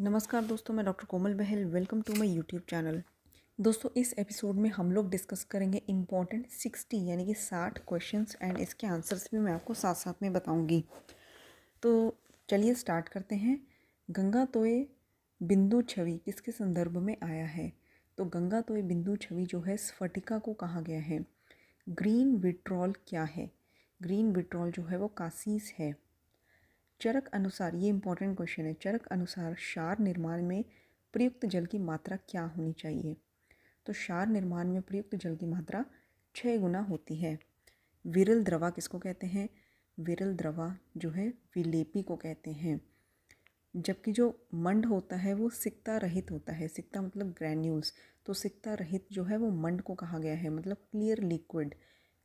नमस्कार दोस्तों मैं doctor Komal Bahl welcome to my YouTube channel दोस्तों इस एपिसोड में हम लोग डिस्कस करेंगे इम्पॉर्टेंट सिक्सटी यानी कि साठ क्वेश्चंस एंड इसके आंसर्स भी मैं आपको साथ साथ में बताऊंगी तो चलिए स्टार्ट करते हैं गंगा तोय बिंदु छवि किसके संदर्भ में आया है तो गंगा तोय बिंदु छवि जो है स्फटिका को कहा गया है ग्रीन विट्रॉल क्या है ग्रीन विट्रॉल जो है वो कासीस है चरक अनुसार ये इंपॉर्टेंट क्वेश्चन है चरक अनुसार क्षार निर्माण में प्रयुक्त जल की मात्रा क्या होनी चाहिए तो क्षार निर्माण में प्रयुक्त जल की मात्रा छः गुना होती है विरल द्रवा किसको कहते हैं विरल द्रवा जो है विलेपी को कहते हैं जबकि जो मंड होता है वो सिकता रहित होता है सिकता मतलब ग्रैन्यूल्स तो सिकता रहित जो है वो मंड को कहा गया है मतलब क्लियर लिक्विड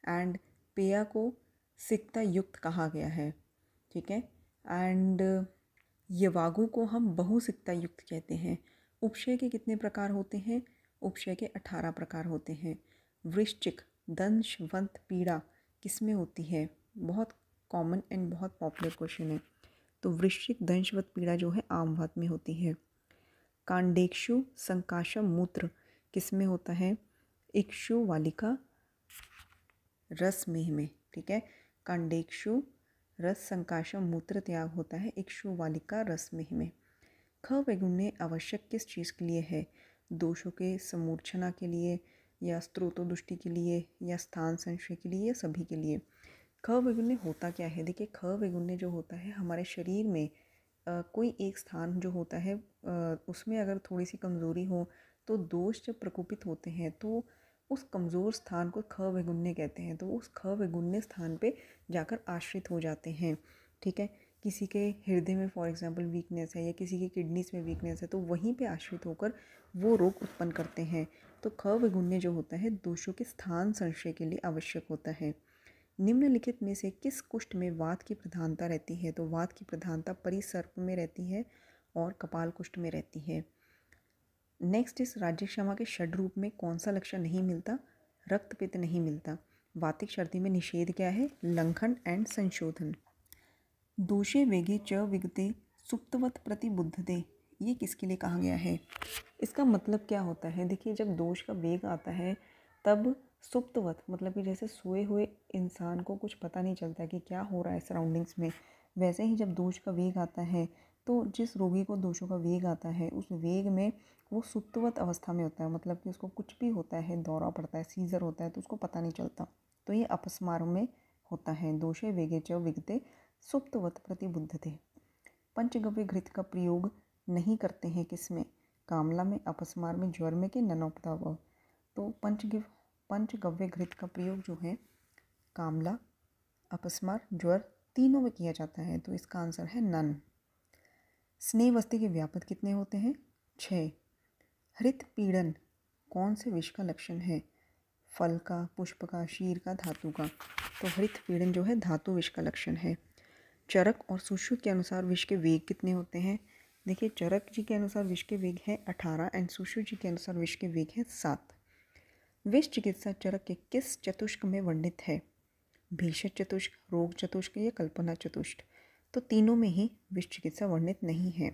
एंड पेया को सिकता युक्त कहा गया है ठीक है एंड uh, यवागु को हम बहुसिकता युक्त कहते हैं उपशय के कितने प्रकार होते हैं उपशय के अठारह प्रकार होते हैं वृश्चिक दंशवंत पीड़ा किस में होती है बहुत कॉमन एंड बहुत पॉपुलर क्वेश्चन है तो वृश्चिक दंशवत पीड़ा जो है आमवत में होती है कांडेक्षु संकाशम मूत्र किस में होता है इक्षु वालिका रस मेह में ठीक है कांडेक्षु रस संकाशम मूत्र त्याग होता है इक्षु वालिका रस में में ख वैगुण्य आवश्यक किस चीज़ के लिए है दोषों के समूर्छना के लिए या स्त्रोतोदुष्टि के लिए या स्थान संशय के लिए या सभी के लिए ख वैगुण्य होता क्या है देखिए ख वैगुण्य जो होता है हमारे शरीर में आ, कोई एक स्थान जो होता है आ, उसमें अगर थोड़ी सी कमज़ोरी हो तो दोष जब प्रकोपित होते हैं तो उस कमज़ोर स्थान को ख वैगुण्य कहते हैं तो उस ख वैगुण्य स्थान पे जाकर आश्रित हो जाते हैं ठीक है किसी के हृदय में फॉर एग्ज़ाम्पल वीकनेस है या किसी के किडनीज में वीकनेस है तो वहीं पे आश्रित होकर वो रोग उत्पन्न करते हैं तो ख वैगुण्य जो होता है दोषों के स्थान संशय के लिए आवश्यक होता है निम्नलिखित में से किस कुष्ठ में वात की प्रधानता रहती है तो वात की प्रधानता परिसर्प में रहती है और कपाल कुष्ठ में रहती है नेक्स्ट इस राज्य क्षमा के षड रूप में कौन सा लक्षण नहीं मिलता रक्त पित्त नहीं मिलता वातिक शर्ती में निषेध क्या है लंघन एंड संशोधन दोषे वेगे च विगते सुप्तवत प्रतिबुद्ध दे ये किसके लिए कहा गया है इसका मतलब क्या होता है देखिए जब दोष का वेग आता है तब सुप्तवत मतलब कि जैसे सोए हुए इंसान को कुछ पता नहीं चलता कि क्या हो रहा है सराउंडिंग्स में वैसे ही जब दोष का वेग आता है तो जिस रोगी को दोषों का वेग आता है उस वेग में वो सुप्तवत अवस्था में होता है मतलब कि उसको कुछ भी होता है दौरा पड़ता है सीज़र होता है तो उसको पता नहीं चलता तो ये अपस्मार में होता है दोषे वेगे च विगते सुप्तवत प्रतिबुद्धते पंचगव्य घृत का प्रयोग नहीं करते हैं किसमें कामला में अपस्मार में ज्वर में ननोपता ननोपदाव तो पंचगिव पंचगव्य घृत का प्रयोग जो है कामला अपस्मार ज्वर तीनों में किया जाता है तो इसका आंसर है नन स्नेह वस्ती के व्यापक कितने होते हैं छः हरित पीड़न कौन से विष का लक्षण है फल का पुष्प का शीर का धातु का तो हरित पीड़न जो है धातु विष का लक्षण है चरक और सुश्रुत के अनुसार विष के वेग कितने होते हैं देखिए चरक जी के अनुसार विष के वेग है अठारह एंड सुषु जी के अनुसार विष के वेग है सात विष चिकित्सा चरक के किस चतुष्क में वर्णित है भीषण चतुष्क रोग चतुष्क या कल्पना चतुष्क तो तीनों में ही विष चिकित्सा वर्णित नहीं है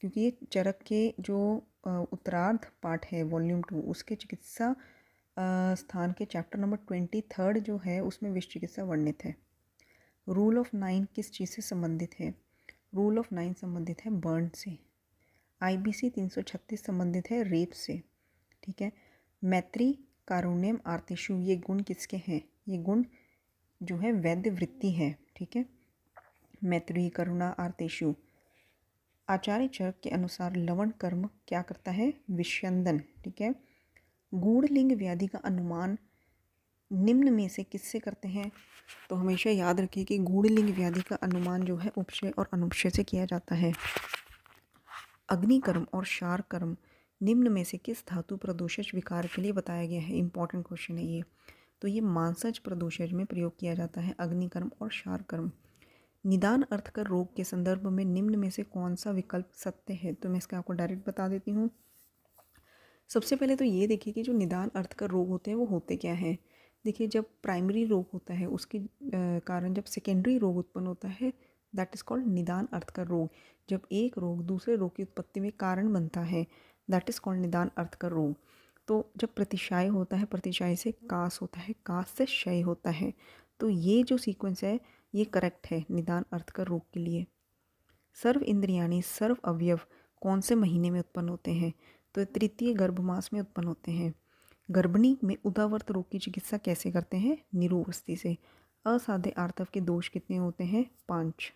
क्योंकि ये चरक के जो उत्तरार्ध पाठ है वॉल्यूम टू उसके चिकित्सा स्थान के चैप्टर नंबर ट्वेंटी थर्ड जो है उसमें विष चिकित्सा वर्णित है रूल ऑफ नाइन किस चीज़ से संबंधित है रूल ऑफ नाइन संबंधित है बर्न से आईबीसी 336 संबंधित है रेप से ठीक है मैत्री कारुण्यम आर्तिशु ये गुण किसके हैं ये गुण जो है वैद्य वृत्ति है ठीक है मैत्री करुणा आर्तेशु आचार्य चरक के अनुसार लवण कर्म क्या करता है विष्यंदन ठीक है गूढ़ लिंग व्याधि का अनुमान निम्न में से किससे करते हैं तो हमेशा याद रखिए कि गूढ़ लिंग व्याधि का अनुमान जो है उपशय और अनुपशय से किया जाता है अग्नि कर्म और शार कर्म निम्न में से किस धातु प्रदूषज विकार के लिए बताया गया है इंपॉर्टेंट क्वेश्चन है ये तो ये मांसज प्रदूषज में प्रयोग किया जाता है अग्निकर्म और शार कर्म निदान अर्थ कर रोग के संदर्भ में निम्न में से कौन सा विकल्प सत्य है तो मैं इसका आपको डायरेक्ट बता देती हूँ सबसे पहले तो ये देखिए कि जो निदान अर्थ कर रोग होते हैं वो होते क्या हैं देखिए जब प्राइमरी रोग होता है उसके कारण जब सेकेंडरी रोग उत्पन्न होता है दैट इज़ कॉल्ड निदान अर्थ कर रोग जब एक रोग दूसरे रोग की उत्पत्ति में कारण बनता है दैट इज़ कॉल्ड निदान अर्थ कर रोग तो जब प्रतिशाय होता है प्रतिशय से कास होता है कास से क्षय होता है तो ये जो सीक्वेंस है ये करेक्ट है निदान अर्थ का रोग के लिए सर्व इंद्रियाणी सर्व अवयव कौन से महीने में उत्पन्न होते हैं तो तृतीय गर्भ मास में उत्पन्न होते हैं गर्भणी में उदावर्त रोग की चिकित्सा कैसे करते हैं निरुवस्थी से असाध्य आर्तव के दोष कितने होते हैं पाँच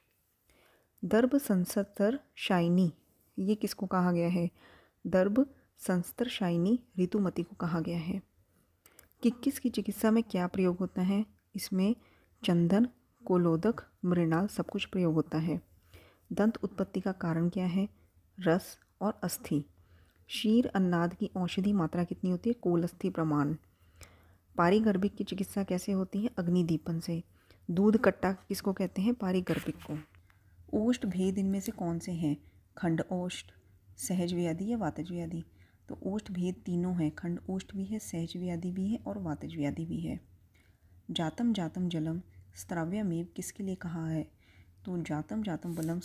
दर्भ संसतर शाइनी ये किसको कहा गया है दर्भ संस्तर शाइनी ऋतुमती को कहा गया है किक्किस की चिकित्सा में क्या प्रयोग होता है इसमें चंदन कोलोदक मृणाल सब कुछ प्रयोग होता है दंत उत्पत्ति का कारण क्या है रस और अस्थि शीर अन्नाद की औषधि मात्रा कितनी होती है कोलस्थि प्रमाण पारिगर्भिक की चिकित्सा कैसे होती है अग्निदीपन से दूध कट्टा किसको कहते हैं पारिगर्भिक को ओष्ठ भेद इनमें से कौन से हैं खंड ओष्ठ सहज व्याधि या वातज व्याधि तो ओष्ठ भेद तीनों हैं खंड ओष्ठ भी है सहज व्याधि भी है और वातज व्याधि भी है जातम जातम जलम स्त्राव्यामेव किसके लिए कहा है तो जातम जातम बलम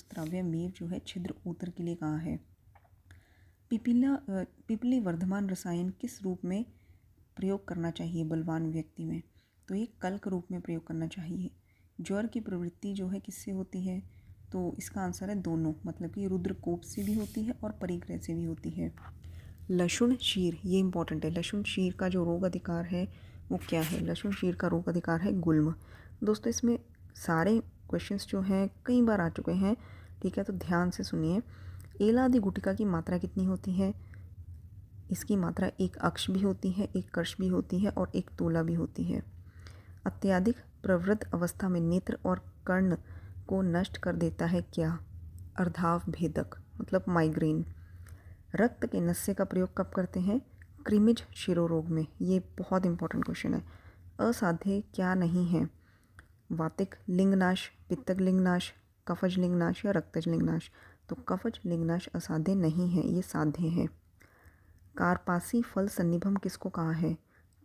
मेव जो है छिद्र उतर के लिए कहा है पिपीला पिपली वर्धमान रसायन किस रूप में प्रयोग करना चाहिए बलवान व्यक्ति में तो ये कल के रूप में प्रयोग करना चाहिए ज्वर की प्रवृत्ति जो है किससे होती है तो इसका आंसर है दोनों मतलब कि रुद्रकोप से भी होती है और परिग्रह से भी होती है लहसुन शीर ये इंपॉर्टेंट है लहसुन शीर का जो रोग अधिकार है वो क्या है लहसुन शीर का रोग अधिकार है गुलम दोस्तों इसमें सारे क्वेश्चंस जो हैं कई बार आ चुके हैं ठीक है तो ध्यान से सुनिए एलादि गुटिका की मात्रा कितनी होती है इसकी मात्रा एक अक्ष भी होती है एक कर्ष भी होती है और एक तोला भी होती है अत्यधिक प्रवृत्त अवस्था में नेत्र और कर्ण को नष्ट कर देता है क्या अर्धाव भेदक मतलब माइग्रेन रक्त के नस्से का प्रयोग कब करते हैं क्रिमिज शिरोरोग में ये बहुत इंपॉर्टेंट क्वेश्चन है असाध्य क्या नहीं है वातिक लिंगनाश पित्तक लिंगनाश कफज लिंगनाश या रक्तज लिंगनाश तो कफज लिंगनाश असाध्य नहीं है ये साध्य है कारपासी फल सन्निभम किसको कहा है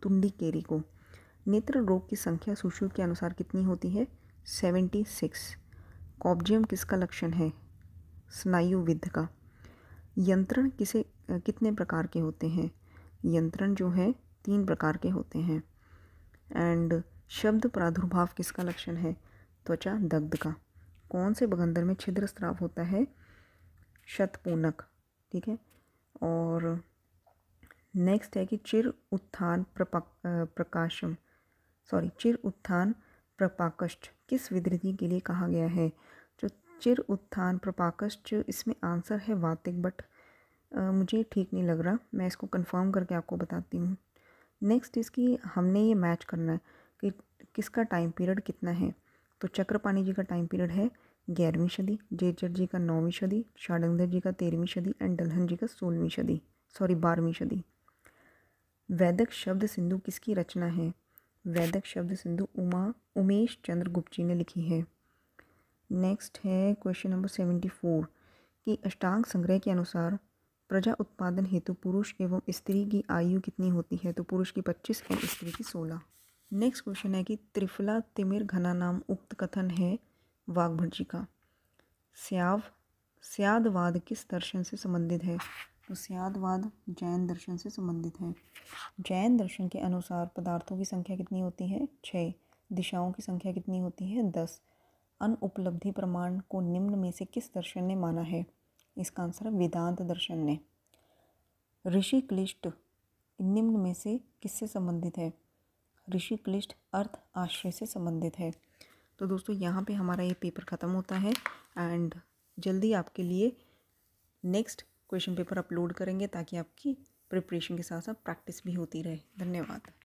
तुंडी केरी को नेत्र रोग की संख्या सुशु के अनुसार कितनी होती है सेवेंटी सिक्स कॉब्जियम किसका लक्षण है स्नायु विद्ध का यंत्रण किसे कितने प्रकार के होते हैं यंत्रण जो है तीन प्रकार के होते हैं एंड शब्द प्रादुर्भाव किसका लक्षण है त्वचा दग्ध का कौन से बगंदर में छिद्र स्त्राव होता है शतपूनक ठीक है और नेक्स्ट है कि चिर उत्थान प्रकाशम सॉरी चिर उत्थान प्रपाकष्ट किस विदृति के लिए कहा गया है जो चिर उत्थान प्रपाकष्ट इसमें आंसर है वातिक बट आ, मुझे ठीक नहीं लग रहा मैं इसको कंफर्म करके आपको बताती हूँ नेक्स्ट इसकी हमने ये मैच करना है कि किसका टाइम पीरियड कितना है तो चक्रपाणी जी का टाइम पीरियड है ग्यारहवीं सदी जेजर जी का नौवीं सदी शाडंगधर जी का तेरहवीं सदी एंड दलहन जी का सोलहवीं सदी सॉरी बारहवीं सदी वैदिक शब्द सिंधु किसकी रचना है वैदिक शब्द सिंधु उमा उमेश चंद्र गुप्त जी ने लिखी है नेक्स्ट है क्वेश्चन नंबर सेवेंटी फोर कि अष्टांग संग्रह के अनुसार प्रजा उत्पादन हेतु पुरुष एवं स्त्री की आयु कितनी होती है तो पुरुष की पच्चीस और स्त्री की सोलह नेक्स्ट क्वेश्चन है कि त्रिफला तिमिर घना नाम उक्त कथन है वाघ जी का स्याव स्यादवाद किस दर्शन से संबंधित है तो स्यादवाद जैन दर्शन से संबंधित है जैन दर्शन के अनुसार पदार्थों की संख्या कितनी होती है छः दिशाओं की संख्या कितनी होती है दस अनुपलब्धि प्रमाण को निम्न में से किस दर्शन ने माना है इसका आंसर है वेदांत दर्शन ने ऋषि क्लिष्ट निम्न में से किससे संबंधित है ऋषि क्लिष्ट अर्थ आश्रय से संबंधित है तो दोस्तों यहाँ पे हमारा ये पेपर ख़त्म होता है एंड जल्दी आपके लिए नेक्स्ट क्वेश्चन पेपर अपलोड करेंगे ताकि आपकी प्रिपरेशन के साथ साथ प्रैक्टिस भी होती रहे धन्यवाद